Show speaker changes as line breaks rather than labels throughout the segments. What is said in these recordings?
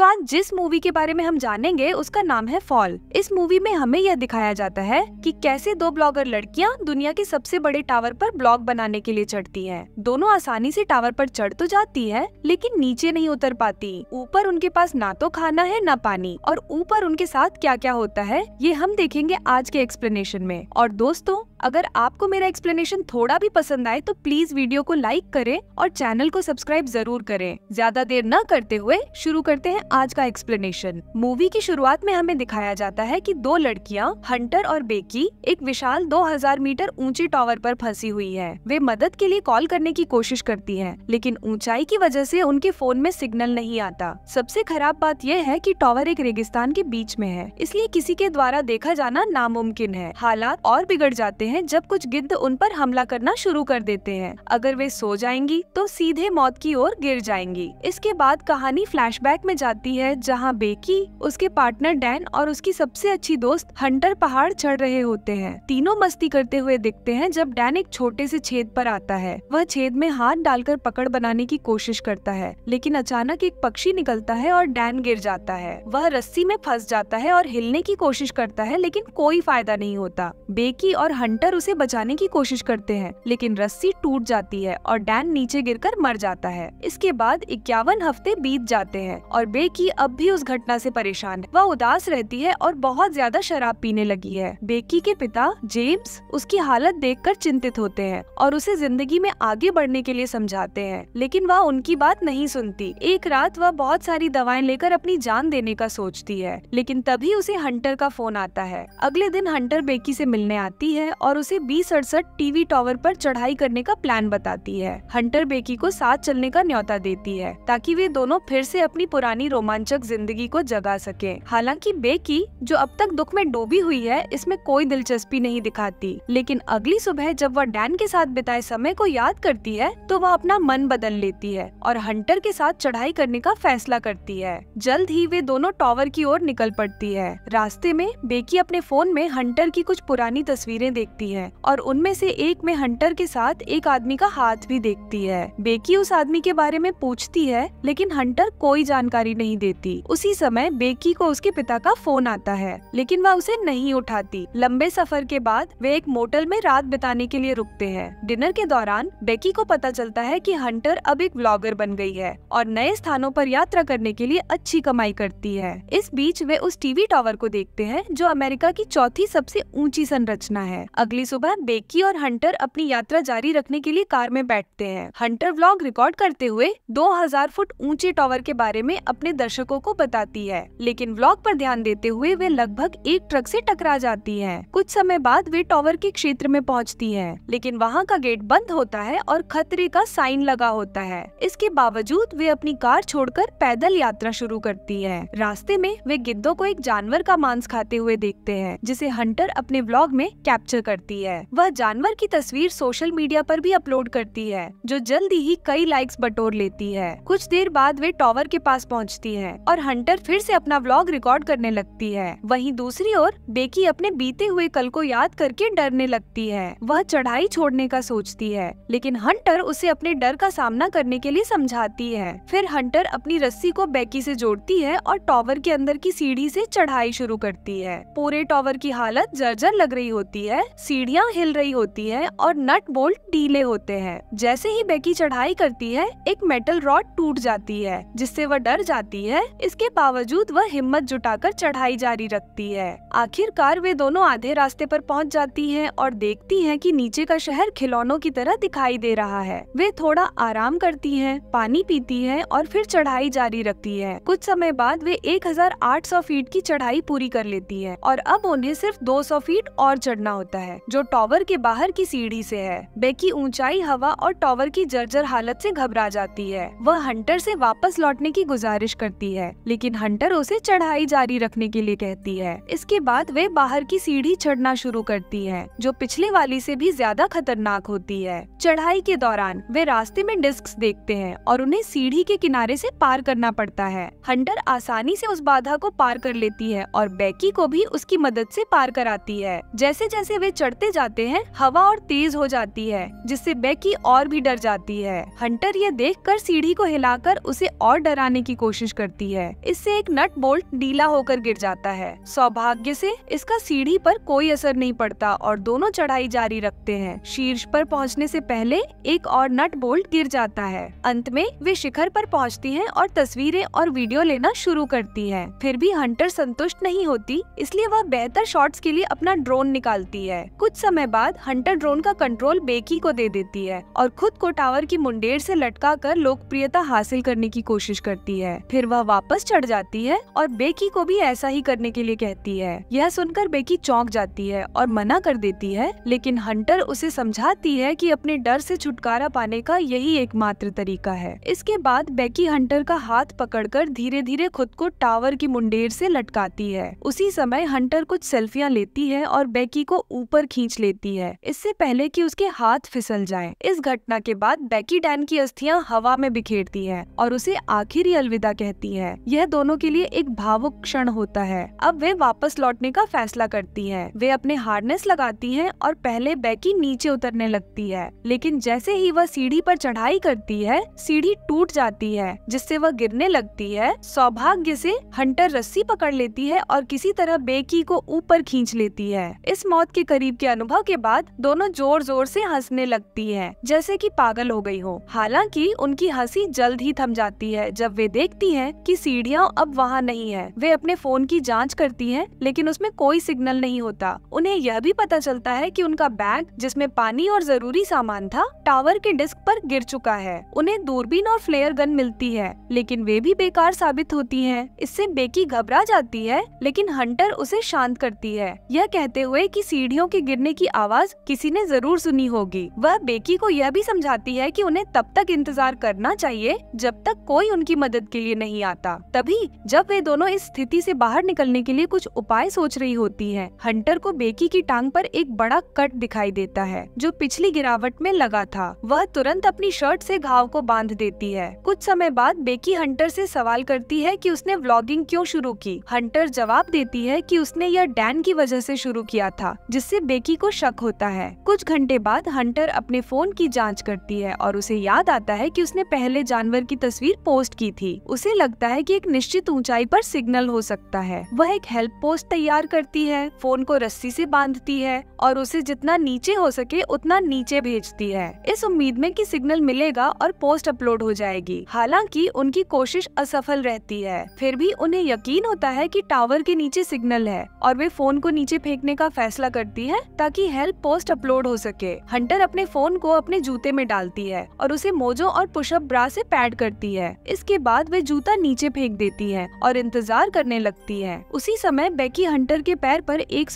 तो आज जिस मूवी के बारे में हम जानेंगे उसका नाम है फॉल इस मूवी में हमें यह दिखाया जाता है कि कैसे दो ब्लॉगर लड़कियां दुनिया के सबसे बड़े टावर पर ब्लॉग बनाने के लिए चढ़ती हैं। दोनों आसानी से टावर पर चढ़ तो जाती है लेकिन नीचे नहीं उतर पाती ऊपर उनके पास ना तो खाना है न पानी और ऊपर उनके साथ क्या क्या होता है ये हम देखेंगे आज के एक्सप्लेनेशन में और दोस्तों अगर आपको मेरा एक्सप्लेनेशन थोड़ा भी पसंद आए तो प्लीज वीडियो को लाइक करें और चैनल को सब्सक्राइब जरूर करें ज्यादा देर न करते हुए शुरू करते हैं आज का एक्सप्लेनेशन मूवी की शुरुआत में हमें दिखाया जाता है कि दो लड़कियां हंटर और बेकी एक विशाल 2000 मीटर ऊंचे टॉवर पर फंसी हुई है वे मदद के लिए कॉल करने की कोशिश करती है लेकिन ऊंचाई की वजह ऐसी उनके फोन में सिग्नल नहीं आता सबसे खराब बात यह है की टॉवर एक रेगिस्तान के बीच में है इसलिए किसी के द्वारा देखा जाना नामुमकिन है हालात और बिगड़ जाते हैं हैं जब कुछ गिद्ध उन पर हमला करना शुरू कर देते हैं अगर वे सो जाएंगी तो सीधे मौत की ओर गिर जाएंगी इसके बाद कहानी फ्लैशबैक में जाती है जहाँ बेकी उसके पार्टनर डैन और उसकी सबसे अच्छी दोस्त हंटर पहाड़ चढ़ रहे होते हैं तीनों मस्ती करते हुए दिखते हैं जब डैन एक छोटे से छेद पर आता है वह छेद में हाथ डालकर पकड़ बनाने की कोशिश करता है लेकिन अचानक एक पक्षी निकलता है और डैन गिर जाता है वह रस्सी में फंस जाता है और हिलने की कोशिश करता है लेकिन कोई फायदा नहीं होता बेकी और हंटर हंटर उसे बचाने की कोशिश करते हैं लेकिन रस्सी टूट जाती है और डैन नीचे गिरकर मर जाता है इसके बाद इक्यावन हफ्ते बीत जाते हैं और बेकी अब भी उस घटना ऐसी परेशान है वह उदास रहती है और बहुत ज्यादा शराब पीने लगी है बेकी के पिता जेम्स उसकी हालत देखकर चिंतित होते हैं और उसे जिंदगी में आगे बढ़ने के लिए समझाते हैं लेकिन वह उनकी बात नहीं सुनती एक रात वह बहुत सारी दवाएं लेकर अपनी जान देने का सोचती है लेकिन तभी उसे हंटर का फोन आता है अगले दिन हंटर बेकी से मिलने आती है और और उसे बीस अड़सठ टीवी टॉवर पर चढ़ाई करने का प्लान बताती है हंटर बेकी को साथ चलने का न्योता देती है ताकि वे दोनों फिर से अपनी पुरानी रोमांचक जिंदगी को जगा सके हालांकि बेकी जो अब तक दुख में डूबी हुई है इसमें कोई दिलचस्पी नहीं दिखाती लेकिन अगली सुबह जब वह डैन के साथ बिताए समय को याद करती है तो वह अपना मन बदल लेती है और हंटर के साथ चढ़ाई करने का फैसला करती है जल्द ही वे दोनों टॉवर की ओर निकल पड़ती है रास्ते में बेकी अपने फोन में हंटर की कुछ पुरानी तस्वीरें देखती देखती है और उनमें से एक में हंटर के साथ एक आदमी का हाथ भी देखती है बेकी उस आदमी के बारे में पूछती है लेकिन हंटर कोई जानकारी नहीं देती उसी समय बेकी को उसके पिता का फोन आता है लेकिन वह उसे नहीं उठाती लंबे सफर के बाद वे एक मोटल में रात बिताने के लिए रुकते हैं डिनर के दौरान बेकी को पता चलता है कि हंटर अब एक ब्लॉगर बन गई है और नए स्थानों पर यात्रा करने के लिए अच्छी कमाई करती है इस बीच वे उस टीवी टावर को देखते हैं जो अमेरिका की चौथी सबसे ऊंची संरचना है अगली सुबह बेकी और हंटर अपनी यात्रा जारी रखने के लिए कार में बैठते हैं हंटर व्लॉग रिकॉर्ड करते हुए 2000 फुट ऊंचे टॉवर के बारे में अपने दर्शकों को बताती है लेकिन व्लॉग पर ध्यान देते हुए वे लगभग एक ट्रक से टकरा जाती है कुछ समय बाद वे टॉवर के क्षेत्र में पहुँचती है लेकिन वहाँ का गेट बंद होता है और खतरे का साइन लगा होता है इसके बावजूद वे अपनी कार छोड़ पैदल यात्रा शुरू करती है रास्ते में वे गिद्धों को एक जानवर का मांस खाते हुए देखते हैं जिसे हंटर अपने ब्लॉग में कैप्चर करती है वह जानवर की तस्वीर सोशल मीडिया पर भी अपलोड करती है जो जल्दी ही कई लाइक्स बटोर लेती है कुछ देर बाद वे टॉवर के पास पहुंचती है और हंटर फिर से अपना व्लॉग रिकॉर्ड करने लगती है वहीं दूसरी ओर बेकी अपने बीते हुए कल को याद करके डरने लगती है वह चढ़ाई छोड़ने का सोचती है लेकिन हंटर उसे अपने डर का सामना करने के लिए समझाती है फिर हंटर अपनी रस्सी को बेकी से जोड़ती है और टॉवर के अंदर की सीढ़ी से चढ़ाई शुरू करती है पूरे टॉवर की हालत जर्जर लग रही होती है सीढ़ियाँ हिल रही होती है और नट बोल्ट ढीले होते हैं जैसे ही बेकी चढ़ाई करती है एक मेटल रॉड टूट जाती है जिससे वह डर जाती है इसके बावजूद वह हिम्मत जुटाकर चढ़ाई जारी रखती है आखिरकार वे दोनों आधे रास्ते पर पहुंच जाती हैं और देखती हैं कि नीचे का शहर खिलौनों की तरह दिखाई दे रहा है वे थोड़ा आराम करती हैं, पानी पीती हैं और फिर चढ़ाई जारी रखती हैं। कुछ समय बाद वे 1800 फीट की चढ़ाई पूरी कर लेती हैं और अब उन्हें सिर्फ 200 फीट और चढ़ना होता है है जो टॉवर के बाहर की सीढ़ी से है बेकी ऊंचाई हवा और टॉवर की जर्जर हालत से घबरा जाती है वह हंटर से वापस लौटने की गुजारिश करती है लेकिन हंटर उसे चढ़ाई जारी रखने के लिए कहती है इसके बाद वे बाहर की सीढ़ी चढ़ना शुरू करती है जो पिछले वाली से भी ज्यादा खतरनाक होती है चढ़ाई के दौरान वे रास्ते में डिस्क देखते हैं और उन्हें सीढ़ी के किनारे से पार करना पड़ता है हंटर आसानी से उस बाधा को पार कर लेती है और बेकी को भी उसकी मदद से पार कराती है जैसे जैसे वे चढ़ते जाते हैं हवा और तेज हो जाती है जिससे बेकी और भी डर जाती है हंटर यह देख कर सीढ़ी को हिलाकर उसे और डराने की कोशिश करती है इससे एक नट बोल्ट ढीला होकर गिर जाता है सौभाग्य से इसका सीढ़ी पर कोई असर नहीं पड़ता और दोनों चढ़ाई जारी रखते हैं शीर्ष पर पहुंचने से पहले एक और नट बोल्ट गिर जाता है अंत में वे शिखर पर पहुंचती हैं और तस्वीरें और वीडियो लेना शुरू करती हैं। फिर भी हंटर संतुष्ट नहीं होती इसलिए वह बेहतर शॉट्स के लिए अपना ड्रोन निकालती है कुछ समय बाद हंटर ड्रोन का कंट्रोल बेकी को दे देती है और खुद को टावर की मुंडेर से लटका कर लोकप्रियता हासिल करने की कोशिश करती है फिर वह वापस चढ़ जाती है और बेकी को भी ऐसा ही करने के लिए कहती है यह सुनकर बेकी चौंक जाती है और मना कर देती है लेकिन हंटर उसे समझाती है की अपने डर ऐसी छुटकारा पाने का यही एकमात्र तरीका है इसके बाद बेकी हंटर का हाथ पकड़कर धीरे धीरे खुद को टावर की मुंडेर से लटकाती है उसी समय हंटर कुछ सेल्फियां लेती है और बेकी को ऊपर ऊपर खींच लेती है इससे पहले कि उसके हाथ फिसल जाएं। इस घटना के बाद बैकी डैन की अस्थियां हवा में बिखेरती है और उसे आखिरी अलविदा कहती है यह दोनों के लिए एक भावुक क्षण होता है अब वे वापस लौटने का फैसला करती है वे अपने हार्डनेस लगाती है और पहले बैकी नीचे उतरने लगती है लेकिन जैसे ही वह सीढ़ी पर चढ़ाई करती है सीढ़ी टूट जाती है जिससे वह गिरने लगती है सौभाग्य से हंटर रस्सी पकड़ लेती है और किसी तरह बेकी को ऊपर खींच लेती है इस मौत के करीब नसीब के अनुभव के बाद दोनों जोर जोर से हंसने लगती है जैसे कि पागल हो गई हो हालांकि उनकी हंसी जल्द ही थम जाती है जब वे देखती हैं कि सीढ़ियां अब वहाँ नहीं है वे अपने फोन की जाँच करती है लेकिन उसमें कोई सिग्नल नहीं होता उन्हें यह भी पता चलता है की उनका बैग जिसमे पानी और जरूरी सामान था टावर के डिस्क पर गिर चुका है उन्हें दूरबीन और फ्लेयर गन मिलती है लेकिन वे भी बेकार साबित होती है इससे बेकी घबरा जाती है लेकिन हंटर उसे शांत करती है यह कहते हुए कि सीढ़ियों के गिरने की आवाज किसी ने जरूर सुनी होगी वह बेकी को यह भी समझाती है कि उन्हें तब तक इंतजार करना चाहिए जब तक कोई उनकी मदद के लिए नहीं आता तभी जब वे दोनों इस स्थिति से बाहर निकलने के लिए कुछ उपाय सोच रही होती है हंटर को बेकी की टांग पर एक बड़ा कट दिखाई देता है जो पिछली गिरावट में लगा था वह तुरंत अपनी शर्ट से घाव को बांध देती है कुछ समय बाद बेकी हंटर से सवाल करती है कि उसने व्लॉगिंग क्यों शुरू की हंटर जवाब देती है कि उसने यह डैन की वजह से शुरू किया था जिससे बेकी को शक होता है कुछ घंटे बाद हंटर अपने फोन की जांच करती है और उसे याद आता है कि उसने पहले जानवर की तस्वीर पोस्ट की थी उसे लगता है कि एक निश्चित ऊंचाई पर सिग्नल हो सकता है वह एक हेल्प पोस्ट तैयार करती है फोन को रस्सी से बांधती है और उसे जितना नीचे हो सके उतना नीचे भेजती है इस उम्मीद में कि सिग्नल मिलेगा और पोस्ट अपलोड हो जाएगी हालांकि उनकी कोशिश असफल रहती है फिर भी उन्हें यकीन होता है कि टावर के नीचे सिग्नल है और वे फोन को नीचे फेंकने का फैसला करती है है ताकि हेल्प पोस्ट अपलोड हो सके हंटर अपने फोन को अपने जूते में डालती है और उसे मोजो और पुशअप ब्रा से पैड करती है इसके बाद वे जूता नीचे फेंक देती है और इंतजार करने लगती है उसी समय बेकी हंटर के पैर पर एक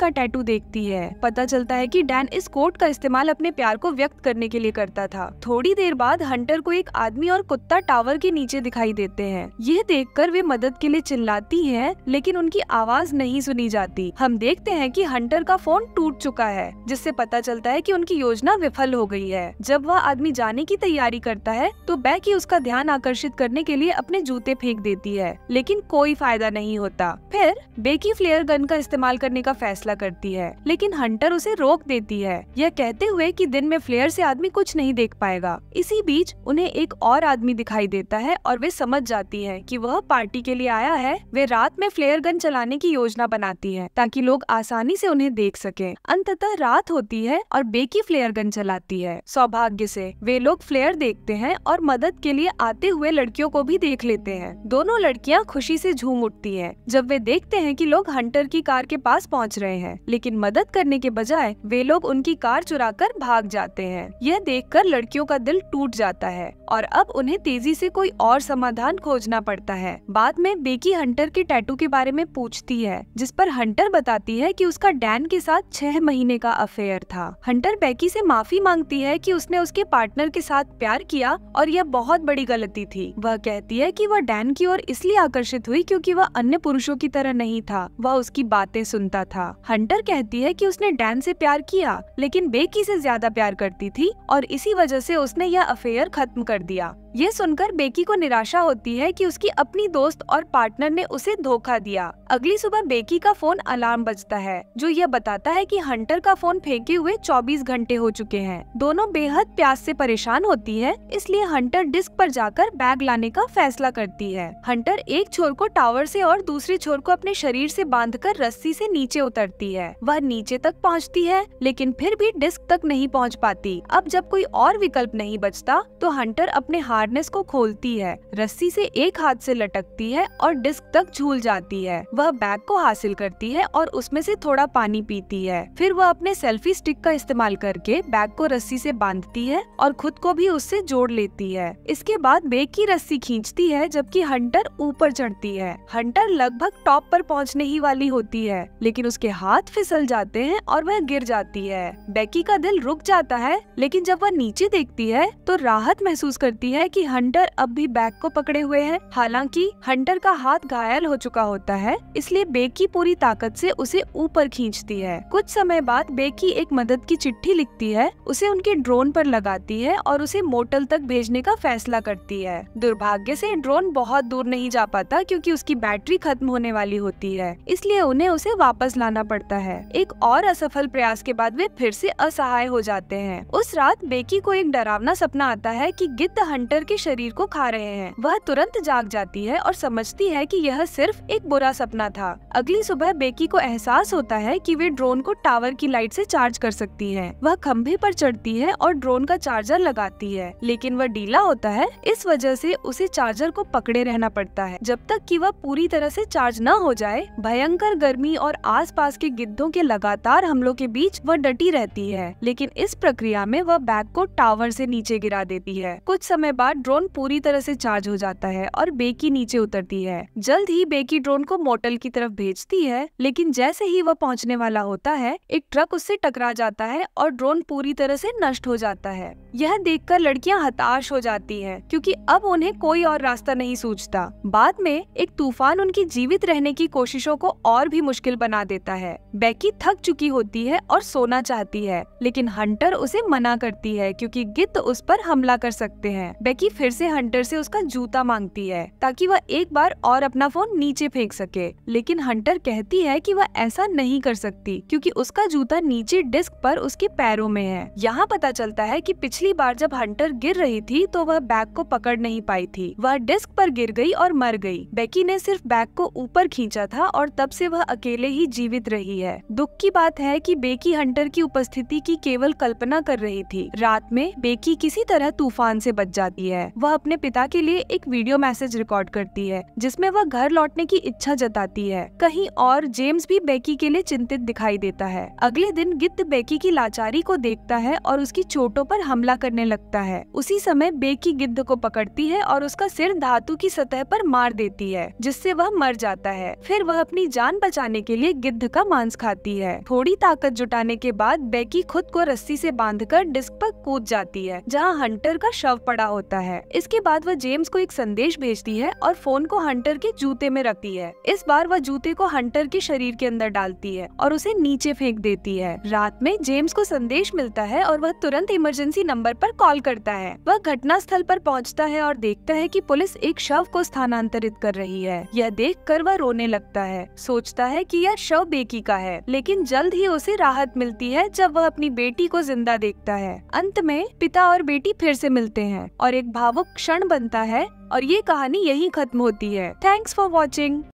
का टैटू देखती है पता चलता है की डैन इस कोट का इस्तेमाल अपने प्यार को व्यक्त करने के लिए करता था थोड़ी देर बाद हंटर को एक आदमी और कुत्ता टावर के नीचे दिखाई देते हैं यह देखकर वे मदद के लिए चिल्लाती है लेकिन उनकी आवाज नहीं सुनी जाती हम देखते हैं कि हंटर का फोन टूट चुका है जिससे पता चलता है कि उनकी योजना विफल हो गई है जब वह आदमी जाने की तैयारी करता है तो बैकी उसका ध्यान आकर्षित करने के लिए अपने जूते फेंक देती है लेकिन कोई फायदा नहीं होता फिर बेकी फ्लेयर गन का इस्तेमाल करने का फैसला करती है लेकिन हंटर उसे रोक देती है यह कहते हुए कि दिन में फ्लेयर से आदमी कुछ नहीं देख पाएगा इसी बीच उन्हें एक और आदमी दिखाई देता है और वे समझ जाती है की वह पार्टी के लिए आया है वे रात में फ्लेयर गन चलाने की योजना बनाती है ताकि लोग आसानी से उन्हें देख सके अंततः रात होती है और बेकी फ्लेयर गन चलाती है सौभाग्य से वे लोग फ्लेयर देखते हैं और मदद के लिए आते हुए लड़कियों को भी देख लेते हैं दोनों लड़कियां खुशी से झूम उठती हैं जब वे देखते हैं कि लोग हंटर की कार के पास पहुंच रहे हैं लेकिन मदद करने के बजाय वे लोग उनकी कार कर भाग जाते हैं यह कर लड़कियों का दिल टूट जाता है और अब उन्हें तेजी से कोई और समाधान खोजना पड़ता है बाद में बेकी हंटर के टैटू के बारे में पूछती है जिस पर हंटर बताती है कि उसका डैन के साथ छह महीने का अफेयर था हंटर बेकी से माफी मांगती है कि उसने उसके पार्टनर के साथ प्यार किया और यह बहुत बड़ी गलती थी वह कहती है की वह डैन की ओर इसलिए आकर्षित हुई क्यूँकी वह अन्य पुरुषों की तरह नहीं था वह उसकी बातें सुनता था हंटर कहती है की उसने डैन से प्यार किया लेकिन बेकी से ज्यादा प्यार करती थी और इसी वजह से उसने यह अफेयर खत्म कर कर दिया ये सुनकर बेकी को निराशा होती है कि उसकी अपनी दोस्त और पार्टनर ने उसे धोखा दिया अगली सुबह बेकी का फोन अलार्म बजता है जो यह बताता है कि हंटर का फोन फेंके हुए 24 घंटे हो चुके हैं दोनों बेहद प्यास से परेशान होती है इसलिए हंटर डिस्क पर जाकर बैग लाने का फैसला करती है हंटर एक छोर को टावर से और दूसरे छोर को अपने शरीर से बांधकर रस्सी से नीचे उतरती है वह नीचे तक पहुंचती है लेकिन फिर भी डिस्क तक नहीं पहुंच पाती अब जब कोई और विकल्प नहीं बचता तो हंटर पर अपने हार्नेस को खोलती है रस्सी से एक हाथ से लटकती है और डिस्क तक झूल जाती है वह बैग को हासिल करती है और उसमें से थोड़ा पानी पीती है फिर वह अपने सेल्फी स्टिक का इस्तेमाल करके बैग को रस्सी से बांधती है और खुद को भी उससे जोड़ लेती है इसके बाद बेग की रस्सी खींचती है जबकि हंटर ऊपर चढ़ती है हंटर लगभग टॉप पर पहुंचने ही वाली होती है लेकिन उसके हाथ फिसल जाते हैं और वह गिर जाती है बेकी का दिल रुक जाता है लेकिन जब वह नीचे देखती है तो राहत महसूस करती है कि हंटर अब भी बैग को पकड़े हुए है हालांकि हंटर का हाथ घायल हो चुका होता है इसलिए बेकी पूरी ताकत से उसे ऊपर खींचती है कुछ समय बाद बेकी एक मदद की चिट्ठी लिखती है उसे उनके ड्रोन पर लगाती है और उसे मोटल तक भेजने का फैसला करती है दुर्भाग्य से ड्रोन बहुत दूर नहीं जा पाता क्योंकि उसकी बैटरी खत्म होने वाली होती है इसलिए उन्हें उसे वापस लाना पड़ता है एक और असफल प्रयास के बाद वे फिर से असहाय हो जाते हैं उस रात बेकी को एक डरावना सपना आता है कि रोहित द हंटर के शरीर को खा रहे हैं वह तुरंत जाग जाती है और समझती है कि यह सिर्फ एक बुरा सपना था अगली सुबह बेकी को एहसास होता है कि वे ड्रोन को टावर की लाइट से चार्ज कर सकती है वह खम्भे पर चढ़ती है और ड्रोन का चार्जर लगाती है लेकिन वह ढीला होता है इस वजह से उसे चार्जर को पकड़े रहना पड़ता है जब तक कि वह पूरी तरह से चार्ज न हो जाए भयंकर गर्मी और आसपास के गिद्धों के लगातार हमलों के बीच वह डटी रहती है लेकिन इस प्रक्रिया में वह बैग को टावर से नीचे गिरा देती है कुछ कुछ समय बाद ड्रोन पूरी तरह से चार्ज हो जाता है और बेकी नीचे उतरती है जल्द ही बेकी ड्रोन को मोटल की तरफ भेजती है लेकिन जैसे ही वह पहुंचने वाला होता है एक ट्रक उससे टकरा जाता है और ड्रोन पूरी तरह से नष्ट हो जाता है यह देखकर लड़कियाँ हताश हो जाती है क्यूँकी अब उन्हें कोई और रास्ता नहीं सूझता बाद में एक तूफान उनकी जीवित रहने की कोशिशों को और भी मुश्किल बना देता है बेकी थक चुकी होती है और सोना चाहती है लेकिन हंटर उसे मना करती है क्योंकि गिद्ध उस पर हमला कर सकता सकते हैं बेकी फिर से हंटर से उसका जूता मांगती है ताकि वह एक बार और अपना फोन नीचे फेंक सके लेकिन हंटर कहती है कि वह ऐसा नहीं कर सकती क्योंकि उसका जूता नीचे डिस्क पर उसके पैरों में है यहाँ पता चलता है कि पिछली बार जब हंटर गिर रही थी तो वह बैग को पकड़ नहीं पाई थी वह डिस्क पर गिर गई और मर गई बेकी ने सिर्फ बैग को ऊपर खींचा था और तब से वह अकेले ही जीवित रही है दुख की बात है कि बेकी हंटर की उपस्थिति की केवल कल्पना कर रही थी रात में बेकी किसी तरह तूफान से से बच जाती है वह अपने पिता के लिए एक वीडियो मैसेज रिकॉर्ड करती है जिसमे वह घर लौटने की इच्छा जताती है कहीं और जेम्स भी बेकी के लिए चिंतित दिखाई देता है अगले दिन गिद्ध बेकी की लाचारी को देखता है और उसकी चोटों पर हमला करने लगता है उसी समय बेकी गिद्ध को पकड़ती है और उसका सिर धातु की सतह पर मार देती है जिससे वह मर जाता है फिर वह अपनी जान बचाने के लिए गिद्ध का मांस खाती है थोड़ी ताकत जुटाने के बाद बेकी खुद को रस्सी से बांधकर डिस्क पर कूद जाती है जहां हंटर का शव शव पड़ा होता है इसके बाद वह जेम्स को एक संदेश भेजती है और फोन को हंटर के जूते में रखती है इस बार वह जूते को हंटर के शरीर के अंदर डालती है और उसे नीचे फेंक देती है रात में जेम्स को संदेश मिलता है और वह तुरंत इमरजेंसी नंबर पर कॉल करता है वह घटना स्थल पर पहुंचता है और देखता है कि पुलिस एक शव को स्थानांतरित कर रही है यह देख कर वह रोने लगता है सोचता है कि यह शव बेकी का है लेकिन जल्द ही उसे राहत मिलती है जब वह अपनी बेटी को जिंदा देखता है अंत में पिता और बेटी फिर से मिलते हैं हैं और एक भावुक क्षण बनता है और ये कहानी यही खत्म होती है थैंक्स फॉर वॉचिंग